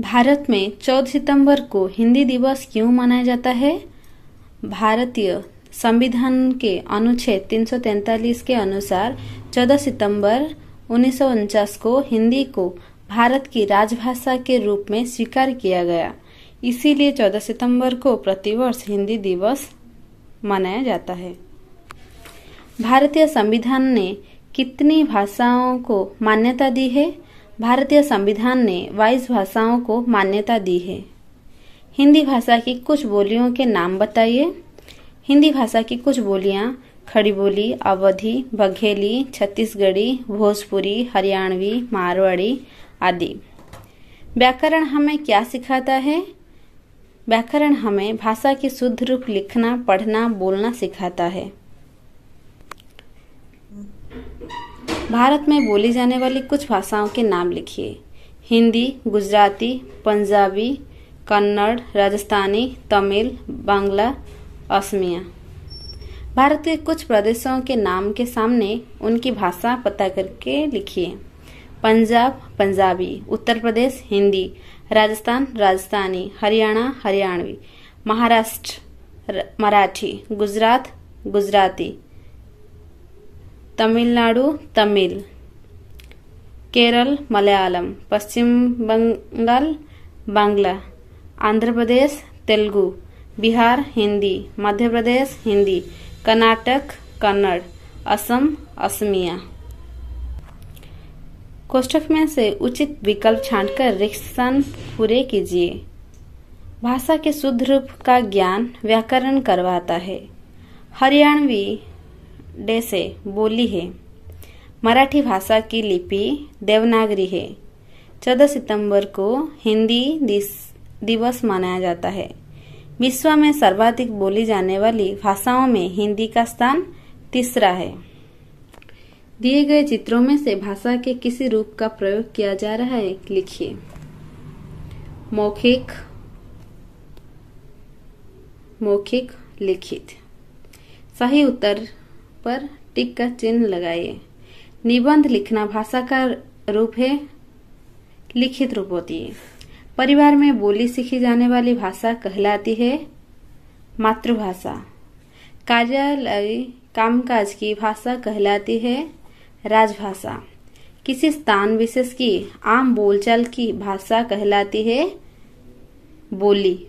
भारत में 14 सितंबर को हिंदी दिवस क्यों मनाया जाता है भारतीय संविधान के अनुच्छेद 343 के अनुसार 14 सितंबर उन्नीस को हिंदी को भारत की राजभाषा के रूप में स्वीकार किया गया इसीलिए 14 सितंबर को प्रतिवर्ष हिंदी दिवस मनाया जाता है भारतीय संविधान ने कितनी भाषाओं को मान्यता दी है भारतीय संविधान ने 22 भाषाओं को मान्यता दी है हिंदी भाषा की कुछ बोलियों के नाम बताइए हिंदी भाषा की कुछ बोलियाँ खड़ी बोली अवधि बघेली छत्तीसगढ़ी भोजपुरी हरियाणवी मारवाड़ी आदि व्याकरण हमें क्या सिखाता है व्याकरण हमें भाषा की शुद्ध रूप लिखना पढ़ना बोलना सिखाता है भारत में बोली जाने वाली कुछ भाषाओं के नाम लिखिए हिंदी गुजराती पंजाबी कन्नड़ राजस्थानी तमिल बांग्ला असमिया भारत के कुछ प्रदेशों के नाम के सामने उनकी भाषा पता करके लिखिए पंजाब पंजाबी उत्तर प्रदेश हिंदी राजस्थान राजस्थानी हरियाणा हरियाणवी महाराष्ट्र मराठी गुजरात गुजराती तमिलनाडु तमिल केरल मलयालम पश्चिम बंगाल बांग्ला आंध्र प्रदेश तेलुगु बिहार हिंदी मध्य प्रदेश हिंदी कर्नाटक कन्नड़ असम असमिया कोष्ठक में से उचित विकल्प छांटकर रिक्शन पूरे कीजिए भाषा के शुद्ध रूप का ज्ञान व्याकरण करवाता है हरियाणवी डेसे बोली है मराठी भाषा की लिपि देवनागरी है 14 सितंबर को हिंदी दिवस मनाया जाता है विश्व में सर्वाधिक बोली जाने वाली भाषाओं में हिंदी का स्थान तीसरा है दिए गए चित्रों में से भाषा के किसी रूप का प्रयोग किया जा रहा है लिखिए मौखिक मौखिक लिखित सही उत्तर पर टिक का चिन्ह लगाइए निबंध लिखना भाषा का रूप है लिखित रूप होती है परिवार में बोली सीखी जाने वाली भाषा कहलाती है मातृभाषा कार्यालय कामकाज की भाषा कहलाती है राजभाषा किसी स्थान विशेष की आम बोलचाल की भाषा कहलाती है बोली